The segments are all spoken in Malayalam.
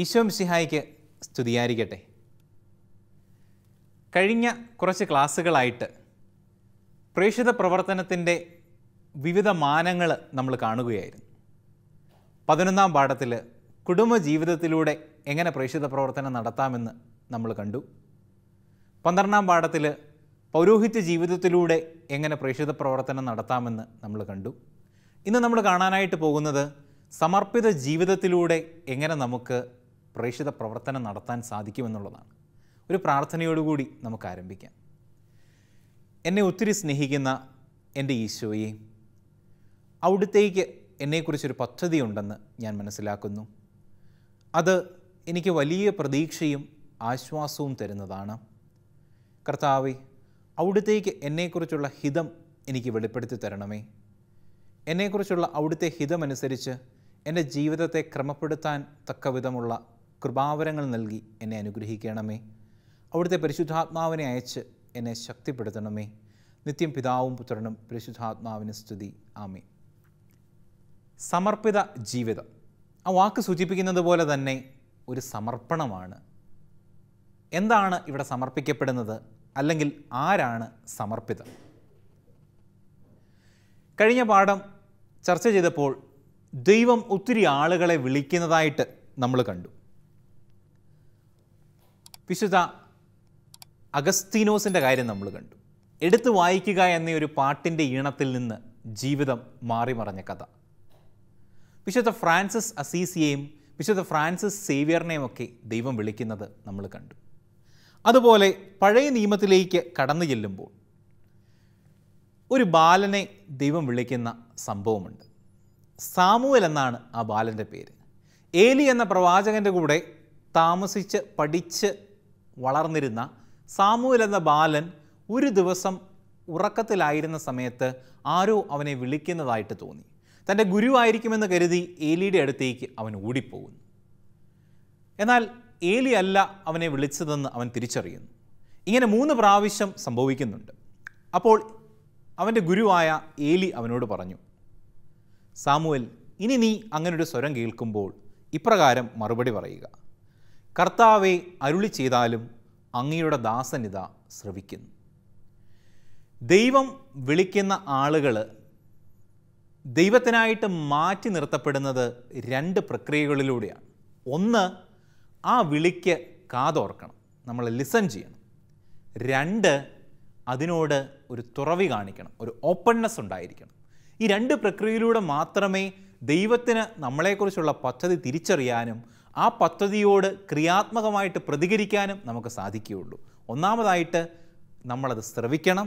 ഈശോ മിസിഹായിക്ക് സ്തുതിയായിരിക്കട്ടെ കഴിഞ്ഞ കുറച്ച് ക്ലാസ്സുകളായിട്ട് പ്രേക്ഷിത പ്രവർത്തനത്തിൻ്റെ വിവിധ മാനങ്ങൾ നമ്മൾ കാണുകയായിരുന്നു പതിനൊന്നാം പാഠത്തിൽ കുടുംബജീവിതത്തിലൂടെ എങ്ങനെ പ്രേക്ഷിത പ്രവർത്തനം നടത്താമെന്ന് നമ്മൾ കണ്ടു പന്ത്രണ്ടാം പാഠത്തിൽ പൗരോഹിത്യ ജീവിതത്തിലൂടെ എങ്ങനെ പ്രേക്ഷിത പ്രവർത്തനം നടത്താമെന്ന് നമ്മൾ കണ്ടു ഇന്ന് നമ്മൾ കാണാനായിട്ട് പോകുന്നത് സമർപ്പിത ജീവിതത്തിലൂടെ എങ്ങനെ നമുക്ക് പ്രേക്ഷിത പ്രവർത്തനം നടത്താൻ സാധിക്കുമെന്നുള്ളതാണ് ഒരു പ്രാർത്ഥനയോടുകൂടി നമുക്ക് ആരംഭിക്കാം എന്നെ ഒത്തിരി സ്നേഹിക്കുന്ന എൻ്റെ ഈശോയെ അവിടുത്തേക്ക് എന്നെക്കുറിച്ചൊരു പദ്ധതിയുണ്ടെന്ന് ഞാൻ മനസ്സിലാക്കുന്നു അത് എനിക്ക് വലിയ പ്രതീക്ഷയും ആശ്വാസവും തരുന്നതാണ് കർത്താവെ അവിടുത്തേക്ക് എന്നെക്കുറിച്ചുള്ള ഹിതം എനിക്ക് വെളിപ്പെടുത്തി തരണമേ എന്നെക്കുറിച്ചുള്ള അവിടുത്തെ ഹിതമനുസരിച്ച് എൻ്റെ ജീവിതത്തെ ക്രമപ്പെടുത്താൻ തക്കവിധമുള്ള കൃപാവരങ്ങൾ നൽകി എന്നെ അനുഗ്രഹിക്കണമേ അവിടുത്തെ പരിശുദ്ധാത്മാവിനെ അയച്ച് എന്നെ ശക്തിപ്പെടുത്തണമേ നിത്യം പിതാവും പുത്രനും പരിശുദ്ധാത്മാവിന് സ്തുതി ആമേ സമർപ്പിത ജീവിതം ആ വാക്ക് സൂചിപ്പിക്കുന്നത് പോലെ തന്നെ ഒരു സമർപ്പണമാണ് എന്താണ് ഇവിടെ സമർപ്പിക്കപ്പെടുന്നത് അല്ലെങ്കിൽ ആരാണ് സമർപ്പിതം കഴിഞ്ഞ പാഠം ചർച്ച ചെയ്തപ്പോൾ ദൈവം ഒത്തിരി ആളുകളെ വിളിക്കുന്നതായിട്ട് നമ്മൾ കണ്ടു വിശുദ്ധ അഗസ്തീനോസിൻ്റെ കാര്യം നമ്മൾ കണ്ടു എടുത്തു വായിക്കുക എന്ന ഒരു പാട്ടിൻ്റെ ഈണത്തിൽ നിന്ന് ജീവിതം മാറിമറഞ്ഞ കഥ വിശുദ്ധ ഫ്രാൻസിസ് അസീസിയെയും വിശുദ്ധ ഫ്രാൻസിസ് സേവിയറിനെയും ഒക്കെ ദൈവം വിളിക്കുന്നത് നമ്മൾ കണ്ടു അതുപോലെ പഴയ നിയമത്തിലേക്ക് കടന്നു ചെല്ലുമ്പോൾ ഒരു ബാലനെ ദൈവം വിളിക്കുന്ന സംഭവമുണ്ട് സാമുവൽ എന്നാണ് ആ ബാലൻ്റെ പേര് ഏലി എന്ന പ്രവാചകൻ്റെ കൂടെ താമസിച്ച് പഠിച്ച് വളർന്നിരുന്ന സാമുവൽ എന്ന ബാലൻ ഒരു ദിവസം ഉറക്കത്തിലായിരുന്ന സമയത്ത് ആരോ അവനെ വിളിക്കുന്നതായിട്ട് തോന്നി തൻ്റെ ഗുരുവായിരിക്കുമെന്ന് കരുതി ഏലിയുടെ അടുത്തേക്ക് അവൻ ഓടിപ്പോകുന്നു എന്നാൽ ഏലി അല്ല അവനെ വിളിച്ചതെന്ന് അവൻ തിരിച്ചറിയുന്നു ഇങ്ങനെ മൂന്ന് പ്രാവശ്യം സംഭവിക്കുന്നുണ്ട് അപ്പോൾ അവൻ്റെ ഗുരുവായ ഏലി അവനോട് പറഞ്ഞു സാമുവൽ ഇനി നീ അങ്ങനൊരു സ്വരം കേൾക്കുമ്പോൾ ഇപ്രകാരം മറുപടി പറയുക കർത്താവെ അരുളി ചെയ്താലും അങ്ങയുടെ ദാസനിത ശ്രവിക്കുന്നു ദൈവം വിളിക്കുന്ന ആളുകൾ ദൈവത്തിനായിട്ട് മാറ്റി നിർത്തപ്പെടുന്നത് രണ്ട് പ്രക്രിയകളിലൂടെയാണ് ഒന്ന് ആ വിളിക്ക് കാതോർക്കണം നമ്മൾ ലിസൺ ചെയ്യണം രണ്ട് അതിനോട് ഒരു തുറവി കാണിക്കണം ഒരു ഓപ്പൺനെസ് ഉണ്ടായിരിക്കണം ഈ രണ്ട് പ്രക്രിയയിലൂടെ മാത്രമേ ദൈവത്തിന് നമ്മളെക്കുറിച്ചുള്ള പദ്ധതി തിരിച്ചറിയാനും ആ പദ്ധതിയോട് ക്രിയാത്മകമായിട്ട് പ്രതികരിക്കാനും നമുക്ക് സാധിക്കുകയുള്ളൂ ഒന്നാമതായിട്ട് നമ്മളത് ശ്രവിക്കണം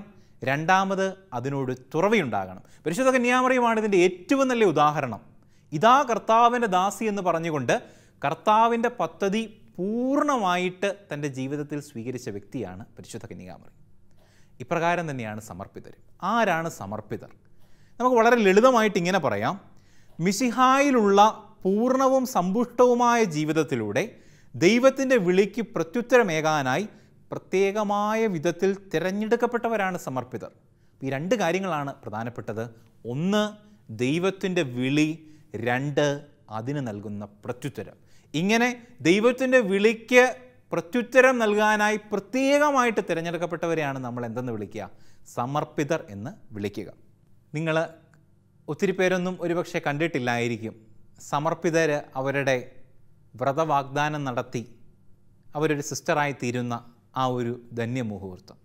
രണ്ടാമത് അതിനോട് തുറവിയുണ്ടാകണം പരിശുദ്ധ കന്യാമറിയുമാണ് ഇതിൻ്റെ ഏറ്റവും നല്ല ഉദാഹരണം ഇതാ കർത്താവിൻ്റെ ദാസി എന്ന് പറഞ്ഞുകൊണ്ട് കർത്താവിൻ്റെ പദ്ധതി പൂർണ്ണമായിട്ട് തൻ്റെ ജീവിതത്തിൽ സ്വീകരിച്ച വ്യക്തിയാണ് പരിശുദ്ധ കന്യാമറി ഇപ്രകാരം തന്നെയാണ് സമർപ്പിതർ ആരാണ് സമർപ്പിതർ നമുക്ക് വളരെ ലളിതമായിട്ട് ഇങ്ങനെ പറയാം മിശിഹായിലുള്ള പൂർണ്ണവും സമ്പുഷ്ടവുമായ ജീവിതത്തിലൂടെ ദൈവത്തിൻ്റെ വിളിക്ക് പ്രത്യുത്തരമേകാനായി പ്രത്യേകമായ വിധത്തിൽ തിരഞ്ഞെടുക്കപ്പെട്ടവരാണ് സമർപ്പിതർ ഈ രണ്ട് കാര്യങ്ങളാണ് പ്രധാനപ്പെട്ടത് ഒന്ന് ദൈവത്തിൻ്റെ വിളി രണ്ട് അതിന് നൽകുന്ന പ്രത്യുത്തരം ഇങ്ങനെ ദൈവത്തിൻ്റെ വിളിക്ക് പ്രത്യുത്തരം നൽകാനായി പ്രത്യേകമായിട്ട് തിരഞ്ഞെടുക്കപ്പെട്ടവരെയാണ് നമ്മൾ എന്തെന്ന് വിളിക്കുക സമർപ്പിതർ എന്ന് വിളിക്കുക നിങ്ങൾ ഒത്തിരി പേരൊന്നും ഒരുപക്ഷെ കണ്ടിട്ടില്ലായിരിക്കും സമർപ്പിതർ അവരുടെ വ്രതവാഗ്ദാനം നടത്തി അവരൊരു സിസ്റ്ററായി തീരുന്ന ആ ഒരു ധന്യമുഹൂർത്തം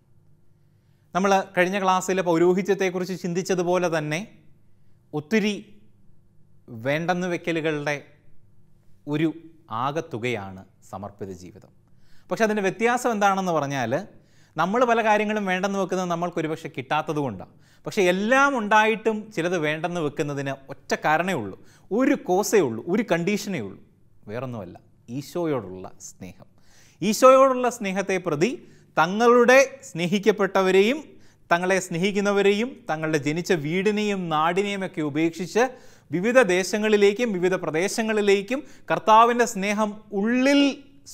നമ്മൾ കഴിഞ്ഞ ക്ലാസ്സിലെ പൗരോഹിത്യത്തെക്കുറിച്ച് ചിന്തിച്ചതുപോലെ തന്നെ ഒത്തിരി വേണ്ടെന്ന് വെക്കലുകളുടെ ഒരു ആകത്തുകയാണ് സമർപ്പിത ജീവിതം പക്ഷെ അതിൻ്റെ വ്യത്യാസം എന്താണെന്ന് പറഞ്ഞാൽ നമ്മൾ പല കാര്യങ്ങളും വേണ്ടെന്ന് വെക്കുന്നത് നമ്മൾക്ക് ഒരുപക്ഷെ കിട്ടാത്തത് കൊണ്ടാണ് പക്ഷേ എല്ലാം ഉണ്ടായിട്ടും ചിലത് വേണ്ടെന്ന് വെക്കുന്നതിന് ഒറ്റ കാരണമേ ഉള്ളൂ ഒരു കോസേ ഉള്ളൂ ഒരു കണ്ടീഷനേ ഉള്ളൂ വേറൊന്നുമല്ല ഈശോയോടുള്ള സ്നേഹം ഈശോയോടുള്ള സ്നേഹത്തെ പ്രതി തങ്ങളുടെ സ്നേഹിക്കപ്പെട്ടവരെയും തങ്ങളെ സ്നേഹിക്കുന്നവരെയും തങ്ങളുടെ ജനിച്ച വീടിനെയും നാടിനെയും ഒക്കെ ഉപേക്ഷിച്ച് വിവിധ ദേശങ്ങളിലേക്കും വിവിധ പ്രദേശങ്ങളിലേക്കും കർത്താവിൻ്റെ സ്നേഹം ഉള്ളിൽ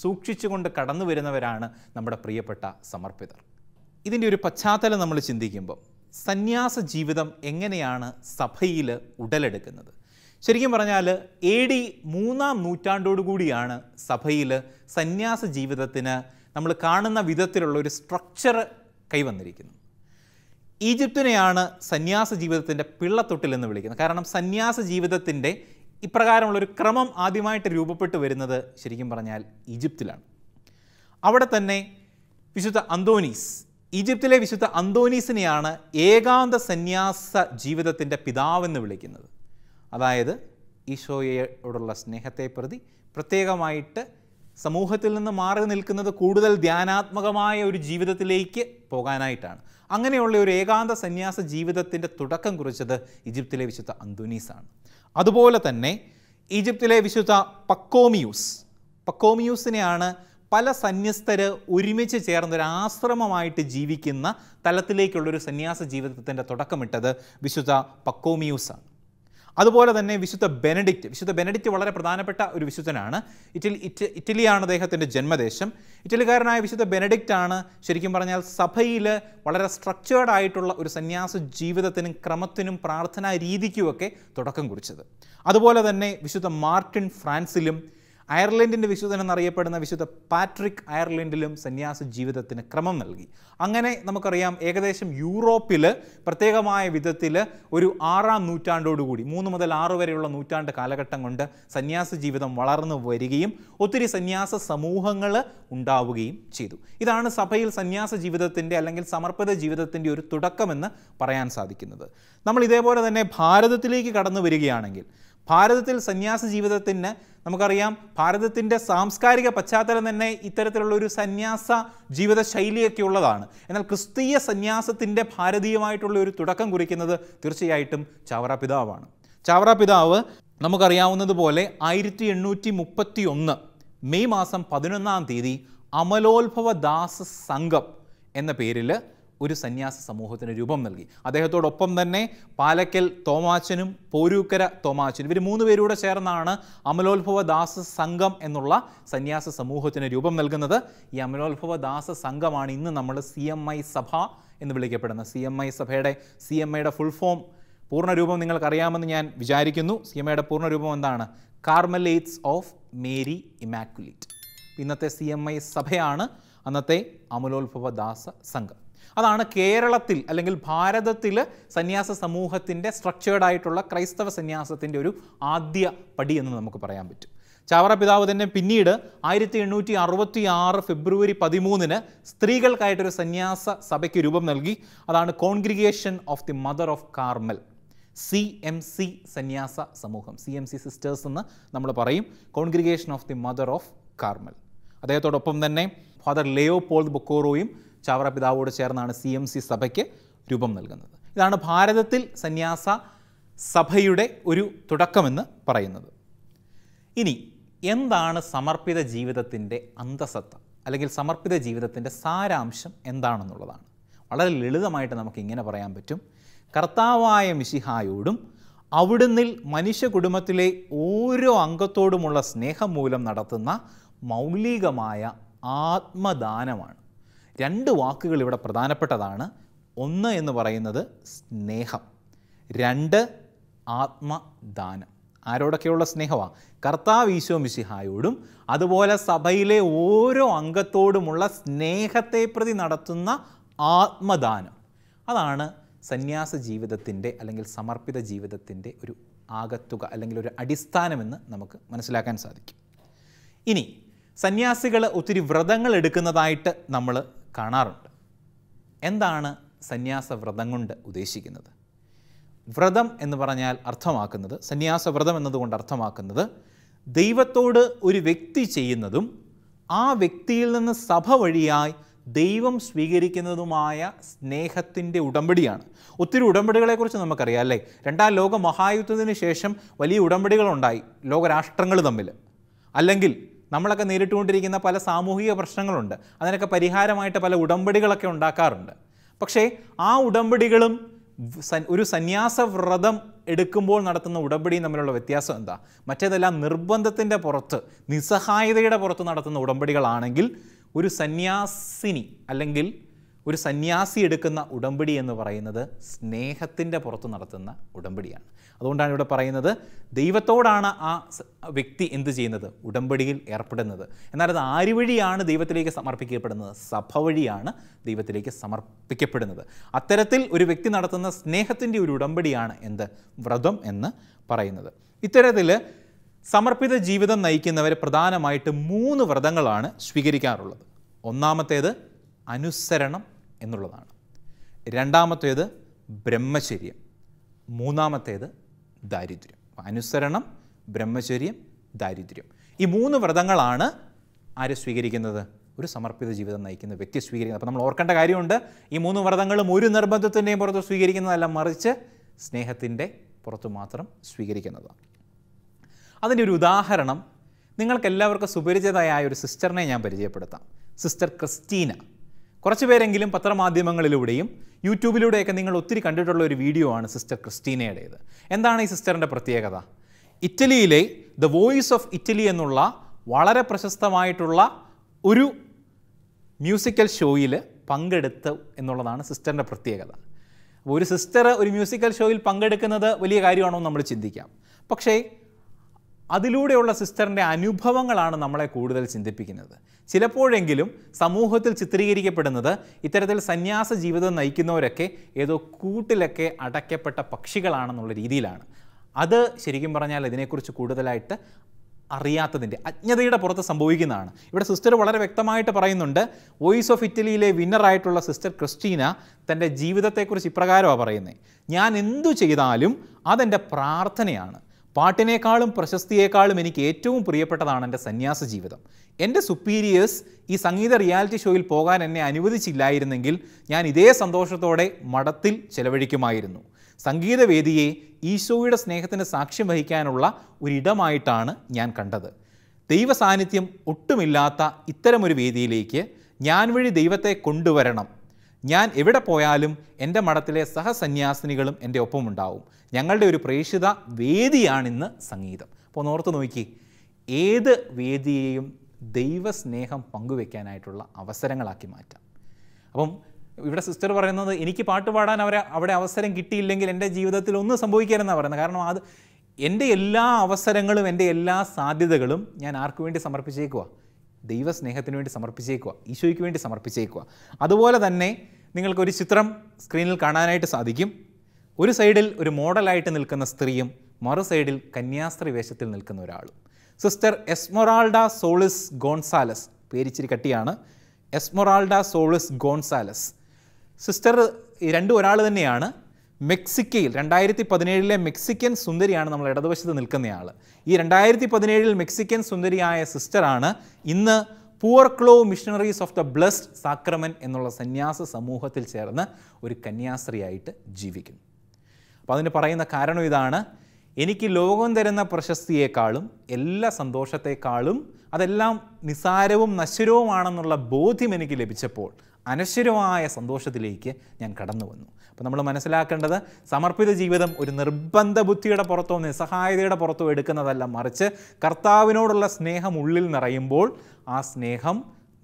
സൂക്ഷിച്ചുകൊണ്ട് കടന്നു വരുന്നവരാണ് നമ്മുടെ പ്രിയപ്പെട്ട സമർപ്പിതർ ഇതിൻ്റെ ഒരു പശ്ചാത്തലം നമ്മൾ ചിന്തിക്കുമ്പോൾ സന്യാസ ജീവിതം എങ്ങനെയാണ് സഭയിൽ ഉടലെടുക്കുന്നത് ശരിക്കും പറഞ്ഞാൽ എ ഡി മൂന്നാം നൂറ്റാണ്ടോടുകൂടിയാണ് സഭയിൽ സന്യാസ ജീവിതത്തിന് നമ്മൾ കാണുന്ന വിധത്തിലുള്ള ഒരു സ്ട്രക്ചർ കൈവന്നിരിക്കുന്നത് ഈജിപ്തിനെയാണ് സന്യാസ ജീവിതത്തിൻ്റെ പിള്ളത്തൊട്ടിൽ എന്ന് വിളിക്കുന്നത് കാരണം സന്യാസ ജീവിതത്തിൻ്റെ ഇപ്രകാരമുള്ളൊരു ക്രമം ആദ്യമായിട്ട് രൂപപ്പെട്ടു വരുന്നത് ശരിക്കും പറഞ്ഞാൽ ഈജിപ്തിലാണ് അവിടെ തന്നെ വിശുദ്ധ അന്തോനീസ് ഈജിപ്തിലെ വിശുദ്ധ അന്തോനീസിനെയാണ് ഏകാന്ത സന്യാസ ജീവിതത്തിൻ്റെ പിതാവെന്ന് വിളിക്കുന്നത് അതായത് ഈശോയോടുള്ള സ്നേഹത്തെ പ്രതി പ്രത്യേകമായിട്ട് സമൂഹത്തിൽ നിന്ന് മാറി നിൽക്കുന്നത് കൂടുതൽ ധ്യാനാത്മകമായ ഒരു ജീവിതത്തിലേക്ക് പോകാനായിട്ടാണ് അങ്ങനെയുള്ള ഒരു ഏകാന്ത സന്യാസ ജീവിതത്തിൻ്റെ തുടക്കം കുറിച്ചത് ഈജിപ്തിലെ വിശുദ്ധ അന്തോനീസാണ് അതുപോലെ തന്നെ ഈജിപ്തിലെ വിശുദ്ധ പക്കോമിയൂസ് പക്കോമിയൂസിനെയാണ് പല സന്യസ്തർ ഒരുമിച്ച് ചേർന്നൊരു ആശ്രമമായിട്ട് ജീവിക്കുന്ന തലത്തിലേക്കുള്ളൊരു സന്യാസ ജീവിതത്തിൻ്റെ തുടക്കമിട്ടത് വിശുദ്ധ പക്കോമിയൂസാണ് അതുപോലെ തന്നെ വിശുദ്ധ ബെനഡിക്റ്റ് വിശുദ്ധ ബെനഡിക്റ്റ് വളരെ പ്രധാനപ്പെട്ട ഒരു വിശുദ്ധനാണ് ഇറ്റലി ഇറ്റ ഇറ്റലിയാണ് അദ്ദേഹത്തിൻ്റെ ജന്മദേശം ഇറ്റലിക്കാരനായ വിശുദ്ധ ബെനഡിക്റ്റ് ആണ് ശരിക്കും പറഞ്ഞാൽ സഭയിൽ വളരെ സ്ട്രക്ചേർഡ് ആയിട്ടുള്ള ഒരു സന്യാസ ജീവിതത്തിനും ക്രമത്തിനും പ്രാർത്ഥനാ രീതിക്കുമൊക്കെ തുടക്കം കുറിച്ചത് അതുപോലെ തന്നെ വിശുദ്ധ മാർട്ടിൻ ഫ്രാൻസിലും അയർലൻഡിൻ്റെ വിശുദ്ധനെന്നറിയപ്പെടുന്ന വിശുദ്ധ പാട്രിക് അയർലൻഡിലും സന്യാസ ജീവിതത്തിന് ക്രമം നൽകി അങ്ങനെ നമുക്കറിയാം ഏകദേശം യൂറോപ്പിൽ പ്രത്യേകമായ വിധത്തിൽ ഒരു ആറാം നൂറ്റാണ്ടോടുകൂടി മൂന്ന് മുതൽ ആറ് വരെയുള്ള നൂറ്റാണ്ട് കാലഘട്ടം കൊണ്ട് സന്യാസ ജീവിതം വളർന്നു വരികയും ഒത്തിരി സന്യാസ സമൂഹങ്ങൾ ഉണ്ടാവുകയും ചെയ്തു ഇതാണ് സഭയിൽ സന്യാസ ജീവിതത്തിൻ്റെ അല്ലെങ്കിൽ സമർപ്പിത ജീവിതത്തിൻ്റെ ഒരു തുടക്കമെന്ന് പറയാൻ സാധിക്കുന്നത് നമ്മൾ ഇതേപോലെ തന്നെ ഭാരതത്തിലേക്ക് കടന്നു വരികയാണെങ്കിൽ ഭാരതത്തിൽ സന്യാസ ജീവിതത്തിന് നമുക്കറിയാം ഭാരതത്തിൻ്റെ സാംസ്കാരിക പശ്ചാത്തലം തന്നെ ഇത്തരത്തിലുള്ള ഒരു സന്യാസ ജീവിത ശൈലിയൊക്കെ ഉള്ളതാണ് എന്നാൽ ക്രിസ്തീയ സന്യാസത്തിൻ്റെ ഭാരതീയമായിട്ടുള്ള ഒരു തുടക്കം കുറിക്കുന്നത് തീർച്ചയായിട്ടും ചാവറ പിതാവാണ് ചാവറ പിതാവ് നമുക്കറിയാവുന്നതുപോലെ ആയിരത്തി എണ്ണൂറ്റി മുപ്പത്തി ഒന്ന് മെയ് മാസം പതിനൊന്നാം തീയതി അമലോത്ഭവ ദാസ സംഘം എന്ന പേരിൽ ഒരു സന്യാസ സമൂഹത്തിന് രൂപം നൽകി അദ്ദേഹത്തോടൊപ്പം തന്നെ പാലക്കൽ തോമാച്ചനും പോരൂക്കര തോമാച്ചനും ഇവർ മൂന്ന് പേരൂടെ ചേർന്നാണ് അമലോത്ഭവ ദാസ സംഘം എന്നുള്ള സന്യാസ സമൂഹത്തിന് രൂപം നൽകുന്നത് ഈ അമലോത്ഭവ ദാസ സംഘമാണ് ഇന്ന് നമ്മൾ സി എം ഐ സഭ എന്ന് വിളിക്കപ്പെടുന്നത് സി എം ഐ സഭയുടെ സി എം ഐയുടെ ഫുൾ ഫോം പൂർണ്ണരൂപം നിങ്ങൾക്കറിയാമെന്ന് ഞാൻ വിചാരിക്കുന്നു സി എം ഐയുടെ പൂർണ്ണരൂപം എന്താണ് കാർമലേറ്റ്സ് ഓഫ് മേരി ഇമാക്കുലേറ്റ് ഇന്നത്തെ സി എം ഐ സഭയാണ് അന്നത്തെ അമലോത്ഭവ ദാസ സംഘം അതാണ് കേരളത്തിൽ അല്ലെങ്കിൽ ഭാരതത്തിൽ സന്യാസ സമൂഹത്തിൻ്റെ ആയിട്ടുള്ള ക്രൈസ്തവ സന്യാസത്തിൻ്റെ ഒരു ആദ്യ പടി എന്ന് നമുക്ക് പറയാൻ പറ്റും ചാവറ പിതാവ് തന്നെ പിന്നീട് ആയിരത്തി എണ്ണൂറ്റി അറുപത്തി ആറ് ഫെബ്രുവരി പതിമൂന്നിന് സ്ത്രീകൾക്കായിട്ടൊരു സന്യാസ സഭയ്ക്ക് രൂപം നൽകി അതാണ് Congregation of the Mother of Carmel C M C സന്യാസ സമൂഹം സി എം സി സിസ്റ്റേഴ്സ് എന്ന് നമ്മൾ പറയും Congregation of the Mother of Carmel അദ്ദേഹത്തോടൊപ്പം തന്നെ ഫാദർ ലിയോ പോൾ ബൊക്കോറോയും ചാവറ പിതാവോട് ചേർന്നാണ് സി എം സി സഭയ്ക്ക് രൂപം നൽകുന്നത് ഇതാണ് ഭാരതത്തിൽ സന്യാസ സഭയുടെ ഒരു തുടക്കമെന്ന് പറയുന്നത് ഇനി എന്താണ് സമർപ്പിത ജീവിതത്തിൻ്റെ അന്തസത്ത അല്ലെങ്കിൽ സമർപ്പിത ജീവിതത്തിൻ്റെ സാരാംശം എന്താണെന്നുള്ളതാണ് വളരെ ലളിതമായിട്ട് നമുക്ക് ഇങ്ങനെ പറയാൻ പറ്റും കർത്താവായ മിശിഹായോടും അവിടുന്നിൽ മനുഷ്യ കുടുംബത്തിലെ ഓരോ അംഗത്തോടുമുള്ള സ്നേഹം മൂലം നടത്തുന്ന മൗലികമായ ആത്മദാനമാണ് രണ്ട് വാക്കുകൾ ഇവിടെ പ്രധാനപ്പെട്ടതാണ് ഒന്ന് എന്ന് പറയുന്നത് സ്നേഹം രണ്ട് ആത്മദാനം ആരോടൊക്കെയുള്ള സ്നേഹമാണ് കർത്താവ് ഈശോ മിശിഹായോടും അതുപോലെ സഭയിലെ ഓരോ അംഗത്തോടുമുള്ള സ്നേഹത്തെ പ്രതി നടത്തുന്ന ആത്മദാനം അതാണ് സന്യാസ ജീവിതത്തിൻ്റെ അല്ലെങ്കിൽ സമർപ്പിത ജീവിതത്തിൻ്റെ ഒരു ആകത്തുക അല്ലെങ്കിൽ ഒരു അടിസ്ഥാനമെന്ന് നമുക്ക് മനസ്സിലാക്കാൻ സാധിക്കും ഇനി സന്യാസികൾ ഒത്തിരി വ്രതങ്ങൾ എടുക്കുന്നതായിട്ട് നമ്മൾ കാണാറുണ്ട് എന്താണ് വ്രതം കൊണ്ട് ഉദ്ദേശിക്കുന്നത് വ്രതം എന്ന് പറഞ്ഞാൽ അർത്ഥമാക്കുന്നത് സന്യാസവ്രതം എന്നതുകൊണ്ട് അർത്ഥമാക്കുന്നത് ദൈവത്തോട് ഒരു വ്യക്തി ചെയ്യുന്നതും ആ വ്യക്തിയിൽ നിന്ന് സഭ വഴിയായി ദൈവം സ്വീകരിക്കുന്നതുമായ സ്നേഹത്തിൻ്റെ ഉടമ്പടിയാണ് ഒത്തിരി ഉടമ്പടികളെക്കുറിച്ച് നമുക്കറിയാം അല്ലേ രണ്ടാം ലോക മഹായുദ്ധത്തിന് ശേഷം വലിയ ഉടമ്പടികളുണ്ടായി ലോകരാഷ്ട്രങ്ങൾ തമ്മിൽ അല്ലെങ്കിൽ നമ്മളൊക്കെ നേരിട്ടുകൊണ്ടിരിക്കുന്ന പല സാമൂഹിക പ്രശ്നങ്ങളുണ്ട് അതിനൊക്കെ പരിഹാരമായിട്ട് പല ഉടമ്പടികളൊക്കെ ഉണ്ടാക്കാറുണ്ട് പക്ഷേ ആ ഉടമ്പടികളും ഒരു സന്യാസവ്രതം എടുക്കുമ്പോൾ നടത്തുന്ന ഉടമ്പടിയും തമ്മിലുള്ള വ്യത്യാസം എന്താ മറ്റേതെല്ലാം നിർബന്ധത്തിൻ്റെ പുറത്ത് നിസ്സഹായതയുടെ പുറത്ത് നടത്തുന്ന ഉടമ്പടികളാണെങ്കിൽ ഒരു സന്യാസിനി അല്ലെങ്കിൽ ഒരു സന്യാസി എടുക്കുന്ന ഉടമ്പടി എന്ന് പറയുന്നത് സ്നേഹത്തിൻ്റെ പുറത്ത് നടത്തുന്ന ഉടമ്പടിയാണ് അതുകൊണ്ടാണ് ഇവിടെ പറയുന്നത് ദൈവത്തോടാണ് ആ വ്യക്തി എന്ത് ചെയ്യുന്നത് ഉടമ്പടിയിൽ ഏർപ്പെടുന്നത് എന്നാൽ അത് ആര് വഴിയാണ് ദൈവത്തിലേക്ക് സമർപ്പിക്കപ്പെടുന്നത് സഭ വഴിയാണ് ദൈവത്തിലേക്ക് സമർപ്പിക്കപ്പെടുന്നത് അത്തരത്തിൽ ഒരു വ്യക്തി നടത്തുന്ന സ്നേഹത്തിൻ്റെ ഒരു ഉടമ്പടിയാണ് എന്ത് വ്രതം എന്ന് പറയുന്നത് ഇത്തരത്തിൽ സമർപ്പിത ജീവിതം നയിക്കുന്നവർ പ്രധാനമായിട്ട് മൂന്ന് വ്രതങ്ങളാണ് സ്വീകരിക്കാറുള്ളത് ഒന്നാമത്തേത് അനുസരണം എന്നുള്ളതാണ് രണ്ടാമത്തേത് ബ്രഹ്മചര്യം മൂന്നാമത്തേത് ദാരിദ്ര്യം അനുസരണം ബ്രഹ്മചര്യം ദാരിദ്ര്യം ഈ മൂന്ന് വ്രതങ്ങളാണ് ആര് സ്വീകരിക്കുന്നത് ഒരു സമർപ്പിത ജീവിതം നയിക്കുന്ന വ്യക്തി സ്വീകരിക്കുന്നത് അപ്പോൾ നമ്മൾ ഓർക്കേണ്ട കാര്യമുണ്ട് ഈ മൂന്ന് വ്രതങ്ങളും ഒരു നിർബന്ധത്തിൻ്റെയും പുറത്ത് സ്വീകരിക്കുന്നതല്ല മറിച്ച് സ്നേഹത്തിൻ്റെ പുറത്ത് മാത്രം സ്വീകരിക്കുന്നതാണ് അതിൻ്റെ ഒരു ഉദാഹരണം നിങ്ങൾക്കെല്ലാവർക്കും സുപരിചിതയായ ഒരു സിസ്റ്ററിനെ ഞാൻ പരിചയപ്പെടുത്താം സിസ്റ്റർ ക്രിസ്റ്റീന കുറച്ച് പേരെങ്കിലും പത്രമാധ്യമങ്ങളിലൂടെയും യൂട്യൂബിലൂടെയൊക്കെ നിങ്ങൾ ഒത്തിരി കണ്ടിട്ടുള്ള ഒരു വീഡിയോ ആണ് സിസ്റ്റർ ക്രിസ്റ്റീനയുടേത് എന്താണ് ഈ സിസ്റ്ററിൻ്റെ പ്രത്യേകത ഇറ്റലിയിലെ ദ വോയിസ് ഓഫ് ഇറ്റലി എന്നുള്ള വളരെ പ്രശസ്തമായിട്ടുള്ള ഒരു മ്യൂസിക്കൽ ഷോയിൽ പങ്കെടുത്ത് എന്നുള്ളതാണ് സിസ്റ്ററിൻ്റെ പ്രത്യേകത ഒരു സിസ്റ്റർ ഒരു മ്യൂസിക്കൽ ഷോയിൽ പങ്കെടുക്കുന്നത് വലിയ കാര്യമാണോ നമ്മൾ ചിന്തിക്കാം പക്ഷേ അതിലൂടെയുള്ള സിസ്റ്ററിൻ്റെ അനുഭവങ്ങളാണ് നമ്മളെ കൂടുതൽ ചിന്തിപ്പിക്കുന്നത് ചിലപ്പോഴെങ്കിലും സമൂഹത്തിൽ ചിത്രീകരിക്കപ്പെടുന്നത് ഇത്തരത്തിൽ സന്യാസ ജീവിതം നയിക്കുന്നവരൊക്കെ ഏതോ കൂട്ടിലൊക്കെ അടയ്ക്കപ്പെട്ട പക്ഷികളാണെന്നുള്ള രീതിയിലാണ് അത് ശരിക്കും പറഞ്ഞാൽ ഇതിനെക്കുറിച്ച് കൂടുതലായിട്ട് അറിയാത്തതിൻ്റെ അജ്ഞതയുടെ പുറത്ത് സംഭവിക്കുന്നതാണ് ഇവിടെ സിസ്റ്റർ വളരെ വ്യക്തമായിട്ട് പറയുന്നുണ്ട് വോയിസ് ഓഫ് ഇറ്റലിയിലെ വിന്നറായിട്ടുള്ള സിസ്റ്റർ ക്രിസ്റ്റീന തൻ്റെ ജീവിതത്തെക്കുറിച്ച് ഇപ്രകാരമാണ് പറയുന്നത് ഞാൻ എന്തു ചെയ്താലും അതെൻ്റെ പ്രാർത്ഥനയാണ് പാട്ടിനേക്കാളും പ്രശസ്തിയേക്കാളും എനിക്ക് ഏറ്റവും പ്രിയപ്പെട്ടതാണ് എൻ്റെ സന്യാസ ജീവിതം എൻ്റെ സുപ്പീരിയേഴ്സ് ഈ സംഗീത റിയാലിറ്റി ഷോയിൽ പോകാൻ എന്നെ അനുവദിച്ചില്ലായിരുന്നെങ്കിൽ ഞാൻ ഇതേ സന്തോഷത്തോടെ മഠത്തിൽ ചെലവഴിക്കുമായിരുന്നു സംഗീതവേദിയെ ഈശോയുടെ സ്നേഹത്തിന് സാക്ഷ്യം വഹിക്കാനുള്ള ഒരിടമായിട്ടാണ് ഞാൻ കണ്ടത് ദൈവ സാന്നിധ്യം ഒട്ടുമില്ലാത്ത ഇത്തരമൊരു വേദിയിലേക്ക് ഞാൻ വഴി ദൈവത്തെ കൊണ്ടുവരണം ഞാൻ എവിടെ പോയാലും എൻ്റെ മഠത്തിലെ സഹസന്യാസിനികളും എൻ്റെ ഒപ്പമുണ്ടാവും ഞങ്ങളുടെ ഒരു പ്രേക്ഷിത വേദിയാണിന്ന് സംഗീതം അപ്പോൾ ഓർത്ത് നോക്കി ഏത് വേദിയെയും ദൈവസ്നേഹം പങ്കുവെക്കാനായിട്ടുള്ള അവസരങ്ങളാക്കി മാറ്റാം അപ്പം ഇവിടെ സിസ്റ്റർ പറയുന്നത് എനിക്ക് പാട്ട് പാടാൻ അവരെ അവിടെ അവസരം കിട്ടിയില്ലെങ്കിൽ എൻ്റെ ജീവിതത്തിൽ ഒന്നും സംഭവിക്കാനെന്നാണ് പറയുന്നത് കാരണം അത് എൻ്റെ എല്ലാ അവസരങ്ങളും എൻ്റെ എല്ലാ സാധ്യതകളും ഞാൻ ആർക്കു വേണ്ടി സമർപ്പിച്ചേക്കുക ദൈവസ്നേഹത്തിന് വേണ്ടി സമർപ്പിച്ചേക്കുക ഈശോയ്ക്ക് വേണ്ടി സമർപ്പിച്ചേക്കുക അതുപോലെ തന്നെ നിങ്ങൾക്കൊരു ചിത്രം സ്ക്രീനിൽ കാണാനായിട്ട് സാധിക്കും ഒരു സൈഡിൽ ഒരു മോഡലായിട്ട് നിൽക്കുന്ന സ്ത്രീയും മറു സൈഡിൽ കന്യാസ്ത്രീ വേഷത്തിൽ നിൽക്കുന്ന ഒരാളും സിസ്റ്റർ എസ്മൊറാൾഡ സോളിസ് ഗോൺസാലസ് പേരിച്ചിരി കട്ടിയാണ് എസ്മൊറാൾഡ സോളിസ് ഗോൺസാലസ് സിസ്റ്റർ രണ്ടും ഒരാൾ തന്നെയാണ് മെക്സിക്കയിൽ രണ്ടായിരത്തി പതിനേഴിലെ മെക്സിക്കൻ സുന്ദരിയാണ് നമ്മൾ ഇടതുവശത്ത് നിൽക്കുന്നയാൾ ഈ രണ്ടായിരത്തി പതിനേഴിൽ മെക്സിക്കൻ സുന്ദരിയായ സിസ്റ്ററാണ് ഇന്ന് Poor Clare Missionaries of the Blessed Sacrament എന്നുള്ള സന്യാസ സമൂഹത്തിൽ ചേർന്ന് ഒരു കന്യാസ്ത്രീയായിട്ട് ജീവിക്കുന്നു അപ്പോൾ അതിന് പറയുന്ന കാരണം ഇതാണ് എനിക്ക് ലോകം തരുന്ന പ്രശസ്തിയേക്കാളും എല്ലാ സന്തോഷത്തെക്കാളും അതെല്ലാം നിസാരവും നശ്വരവുമാണെന്നുള്ള ബോധ്യം എനിക്ക് ലഭിച്ചപ്പോൾ അനശ്വരമായ സന്തോഷത്തിലേക്ക് ഞാൻ കടന്നു വന്നു അപ്പോൾ നമ്മൾ മനസ്സിലാക്കേണ്ടത് സമർപ്പിത ജീവിതം ഒരു നിർബന്ധ ബുദ്ധിയുടെ പുറത്തോ നിസ്സഹായതയുടെ പുറത്തോ എടുക്കുന്നതല്ല മറിച്ച് കർത്താവിനോടുള്ള സ്നേഹം ഉള്ളിൽ നിറയുമ്പോൾ ആ സ്നേഹം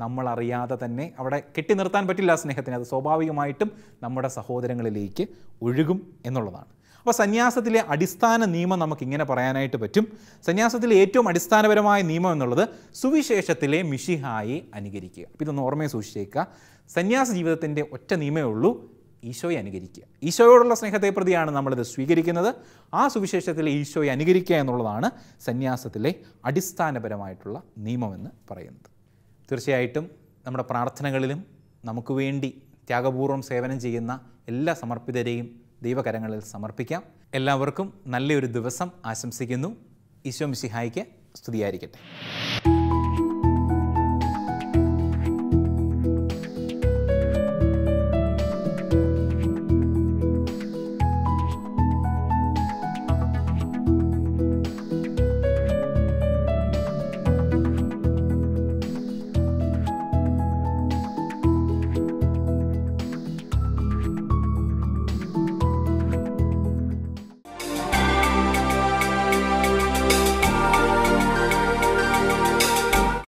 നമ്മൾ അറിയാതെ തന്നെ അവിടെ കെട്ടി നിർത്താൻ പറ്റില്ല ആ സ്നേഹത്തിന് അത് സ്വാഭാവികമായിട്ടും നമ്മുടെ സഹോദരങ്ങളിലേക്ക് ഒഴുകും എന്നുള്ളതാണ് അപ്പോൾ സന്യാസത്തിലെ അടിസ്ഥാന നിയമം നമുക്ക് ഇങ്ങനെ പറയാനായിട്ട് പറ്റും സന്യാസത്തിലെ ഏറ്റവും അടിസ്ഥാനപരമായ നിയമം എന്നുള്ളത് സുവിശേഷത്തിലെ മിഷിഹായി അനുകരിക്കുക ഇതൊന്ന് ഓർമ്മയെ സൂക്ഷിച്ചേക്കുക സന്യാസ ജീവിതത്തിൻ്റെ ഒറ്റ നിയമേ ഉള്ളൂ ഈശോയെ അനുകരിക്കുക ഈശോയോടുള്ള സ്നേഹത്തെ പ്രതിയാണ് നമ്മളിത് സ്വീകരിക്കുന്നത് ആ സുവിശേഷത്തിലെ ഈശോയെ അനുകരിക്കുക എന്നുള്ളതാണ് സന്യാസത്തിലെ അടിസ്ഥാനപരമായിട്ടുള്ള നിയമമെന്ന് പറയുന്നത് തീർച്ചയായിട്ടും നമ്മുടെ പ്രാർത്ഥനകളിലും നമുക്ക് വേണ്ടി ത്യാഗപൂർവ്വം സേവനം ചെയ്യുന്ന എല്ലാ സമർപ്പിതരെയും ദൈവകരങ്ങളിൽ സമർപ്പിക്കാം എല്ലാവർക്കും നല്ലൊരു ദിവസം ആശംസിക്കുന്നു ഈശോ മിശിഹായിക്ക് സ്തുതിയായിരിക്കട്ടെ